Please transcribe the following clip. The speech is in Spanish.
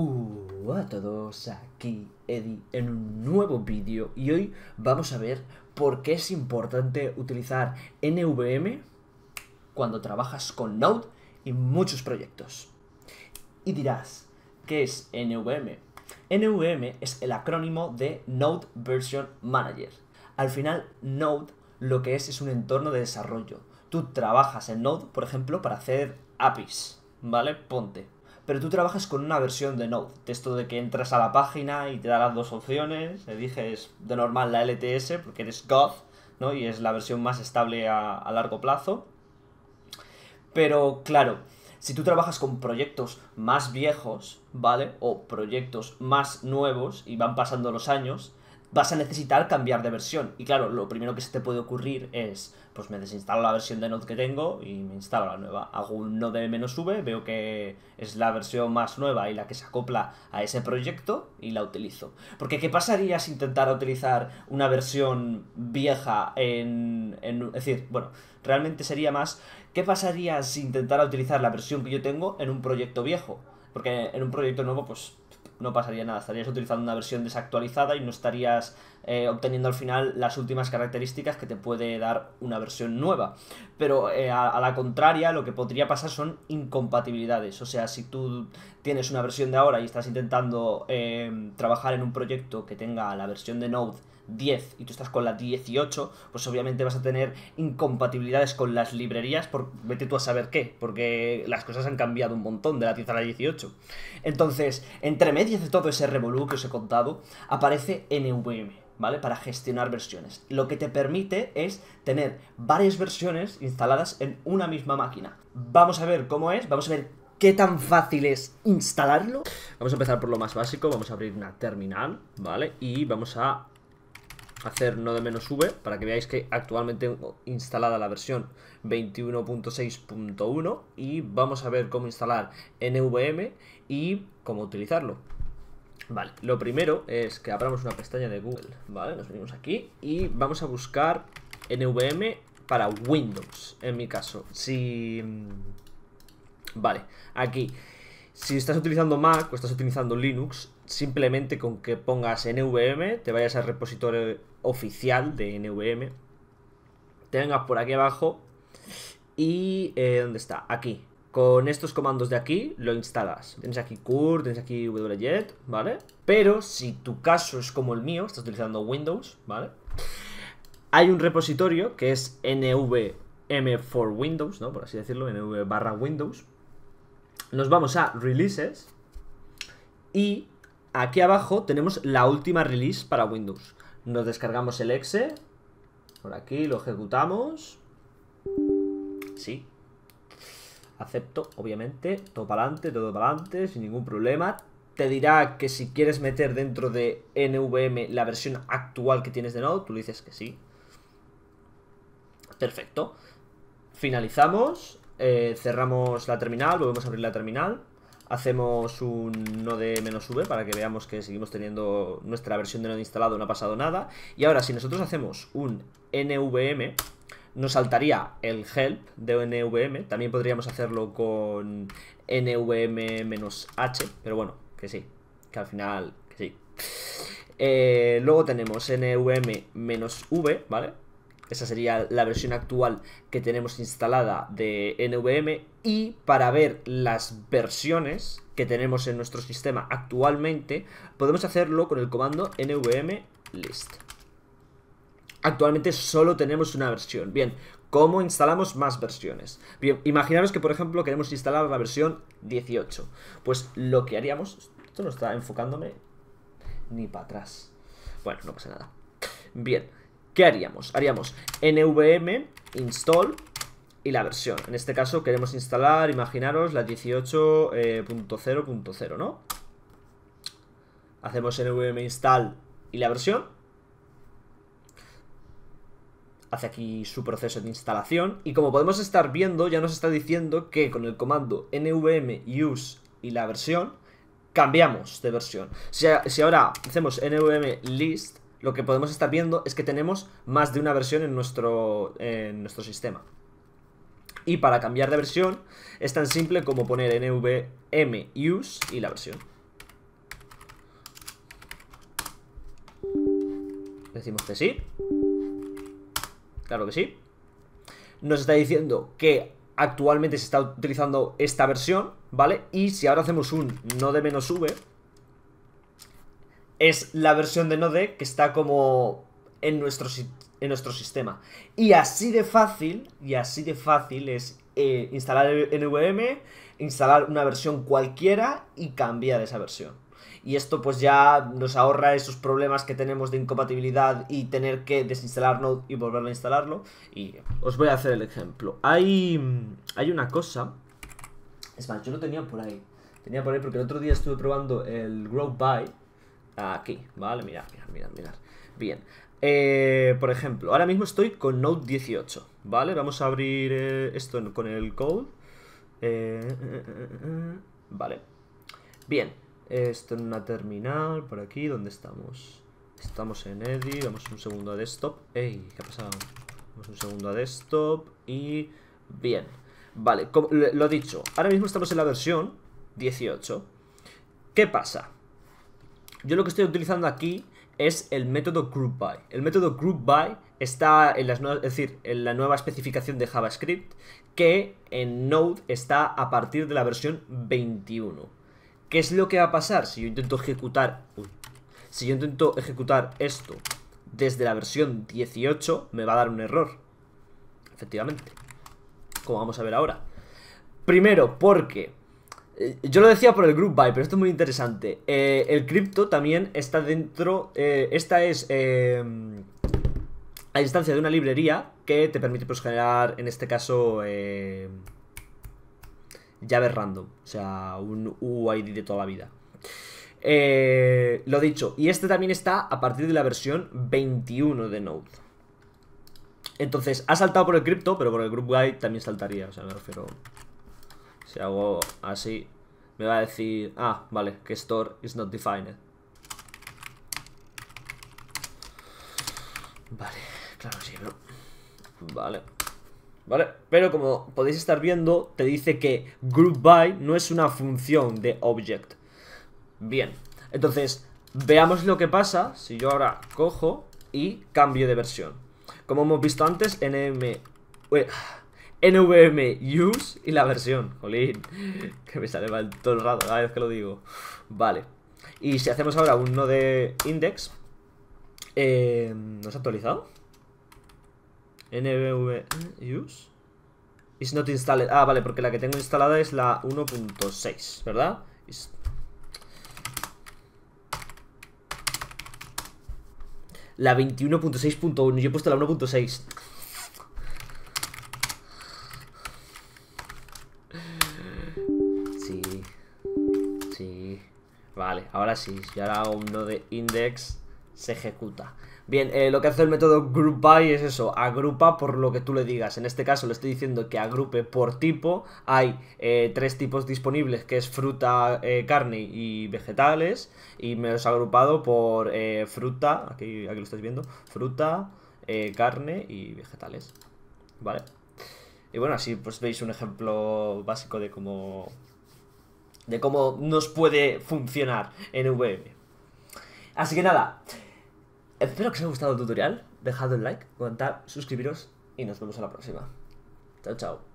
¡Hola uh, a todos, aquí Eddie en un nuevo vídeo y hoy vamos a ver por qué es importante utilizar NVM cuando trabajas con Node y muchos proyectos. Y dirás, ¿qué es NVM? NVM es el acrónimo de Node Version Manager. Al final, Node lo que es es un entorno de desarrollo. Tú trabajas en Node, por ejemplo, para hacer APIs, ¿vale? Ponte pero tú trabajas con una versión de Node. Esto de que entras a la página y te da las dos opciones, le es de normal la LTS porque eres goth, ¿no? Y es la versión más estable a, a largo plazo. Pero claro, si tú trabajas con proyectos más viejos, ¿vale? O proyectos más nuevos y van pasando los años, vas a necesitar cambiar de versión. Y claro, lo primero que se te puede ocurrir es, pues me desinstalo la versión de Node que tengo y me instalo la nueva. Hago un Node -V, veo que es la versión más nueva y la que se acopla a ese proyecto y la utilizo. Porque ¿qué pasaría si intentara utilizar una versión vieja en... en es decir, bueno, realmente sería más, ¿qué pasaría si intentara utilizar la versión que yo tengo en un proyecto viejo? Porque en un proyecto nuevo, pues no pasaría nada. Estarías utilizando una versión desactualizada y no estarías eh, obteniendo al final las últimas características que te puede dar una versión nueva. Pero eh, a, la contraria, lo que podría pasar son incompatibilidades. O sea, si tú tienes una versión de ahora y estás intentando eh, trabajar en un proyecto que tenga la versión de Node 10 y tú estás con la 18, pues obviamente vas a tener incompatibilidades con las librerías por vete tú a saber qué, porque las cosas han cambiado un montón de la 10 a la 18. Entonces, entre medias de todo ese revolú que os he contado, aparece NVM. ¿vale? Para gestionar versiones. Lo que te permite es tener varias versiones instaladas en una misma máquina. Vamos a ver cómo es, vamos a ver qué tan fácil es instalarlo. Vamos a empezar por lo más básico, vamos a abrir una terminal, ¿vale? Y vamos a hacer no de menos v para que veáis que actualmente tengo instalada la versión 21.6.1 y vamos a ver cómo instalar NVM y cómo utilizarlo. Vale, lo primero es que abramos una pestaña de Google, ¿vale? Nos venimos aquí y vamos a buscar NVM para Windows, en mi caso. Si... Mm, vale, aquí. Si estás utilizando Mac o estás utilizando Linux, simplemente con que pongas NVM, te vayas al repositorio oficial de NVM, te vengas por aquí abajo y eh, ¿dónde está? Aquí. Con estos comandos de aquí lo instalas. Tienes aquí curl, tienes aquí wjet, ¿vale? Pero si tu caso es como el mío, estás utilizando Windows, ¿vale? Hay un repositorio que es nvm for Windows, ¿no? Por así decirlo, nv barra Windows nos vamos a Releases y aquí abajo tenemos la última release para Windows. Nos descargamos el exe, por aquí lo ejecutamos, sí, acepto, obviamente, todo para adelante, todo para adelante, sin ningún problema. Te dirá que si quieres meter dentro de NVM la versión actual que tienes de Node, tú le dices que sí. Perfecto. Finalizamos eh, cerramos la terminal, volvemos a abrir la terminal. Hacemos un node "-v", para que veamos que seguimos teniendo nuestra versión de node instalado, no ha pasado nada. Y ahora, si nosotros hacemos un nvm, nos saltaría el help de nvm. También podríamos hacerlo con nvm-h, pero bueno, que sí, que al final, que sí. Eh, luego tenemos nvm-v, ¿vale? Esa sería la versión actual que tenemos instalada de NVM. Y para ver las versiones que tenemos en nuestro sistema actualmente, podemos hacerlo con el comando nvm list. Actualmente solo tenemos una versión. Bien, ¿cómo instalamos más versiones? Bien, imaginaros que por ejemplo queremos instalar la versión 18. Pues lo que haríamos... Esto no está enfocándome ni para atrás. Bueno, no pasa nada. Bien, ¿Qué haríamos? Haríamos nvm install y la versión. En este caso queremos instalar, imaginaros, la 18.0.0, eh, ¿no? Hacemos nvm install y la versión. Hace aquí su proceso de instalación. Y como podemos estar viendo, ya nos está diciendo que con el comando nvm use y la versión, cambiamos de versión. si ahora hacemos nvm list, lo que podemos estar viendo es que tenemos más de una versión en nuestro, en nuestro sistema. Y para cambiar de versión es tan simple como poner nvm use y la versión. Decimos que sí. Claro que sí. Nos está diciendo que actualmente se está utilizando esta versión, ¿vale? Y si ahora hacemos un no de menos v, es la versión de Node que está como en nuestro, en nuestro sistema. Y así de fácil, y así de fácil es eh, instalar el NVM, instalar una versión cualquiera y cambiar esa versión. Y esto pues ya nos ahorra esos problemas que tenemos de incompatibilidad y tener que desinstalar Node y volverlo a instalarlo. Y os voy a hacer el ejemplo. Hay, mm, hay una cosa... Es más, yo no tenía por ahí. Tenía por ahí porque el otro día estuve probando el Grow Aquí, vale, mirad, mirad, mirad, mirad. Bien. Eh, por ejemplo, ahora mismo estoy con Node 18, ¿vale? Vamos a abrir eh, esto con el code. Eh, vale. Bien. Esto en una terminal, por aquí, ¿dónde estamos? Estamos en Eddy, vamos un segundo a desktop. ¡Ey! ¿Qué ha pasado? Vamos un segundo a desktop y... Bien. Vale, como, lo dicho, ahora mismo estamos en la versión 18. ¿Qué pasa? yo lo que estoy utilizando aquí es el método group by. El método group by está en, las es decir, en la nueva especificación de JavaScript que en Node está a partir de la versión 21. ¿Qué es lo que va a pasar si yo intento ejecutar si yo intento ejecutar esto desde la versión 18 me va a dar un error? Efectivamente. Como vamos a ver ahora. Primero, porque eh, yo lo decía por el group buy, pero esto es muy interesante. Eh, el cripto también está dentro. Eh, esta es a instancia de una librería que te permite pues, generar, en este caso, llaves random. O sea, un UID de toda la vida. lo dicho, y este también está a partir de la versión 21 de Node. Entonces, ha saltado por el crypto, pero por el group buy también saltaría. O sea, me refiero. Si hago así, me va a decir, ah, vale, que store is not defined. Vale, claro, sí, bro. Vale. ¿Vale? Pero como podéis estar viendo, te dice que group by no es una función de object. Bien, entonces, veamos lo que pasa si yo ahora cojo y cambio de versión. Como hemos visto antes, nm... Uy, NVM use y la versión. Jolín, que me sale mal todo el rato cada vez que lo digo. Vale. Y si hacemos ahora uno de index, eh, ¿nos ha actualizado? NVM use is not installed. Ah, vale, porque la que tengo instalada es la 1.6, ¿verdad? La 21.6.1, yo he puesto la 1.6 Ahora sí, si ahora hago un node index, se ejecuta. Bien, eh, lo que hace el método group by es eso, agrupa por lo que tú le digas. En este caso le estoy diciendo que agrupe por tipo. Hay eh, tres tipos disponibles, que es fruta, eh, carne y vegetales. Y me los ha agrupado por fruta, aquí, aquí lo estáis viendo, fruta, carne y vegetales. ¿Vale? Y bueno, así pues veis un ejemplo básico de cómo de cómo nos puede funcionar en VM. Así que nada, espero que os haya gustado el tutorial, dejad un like, comentad, suscribiros y nos vemos en la próxima. Chao, chao.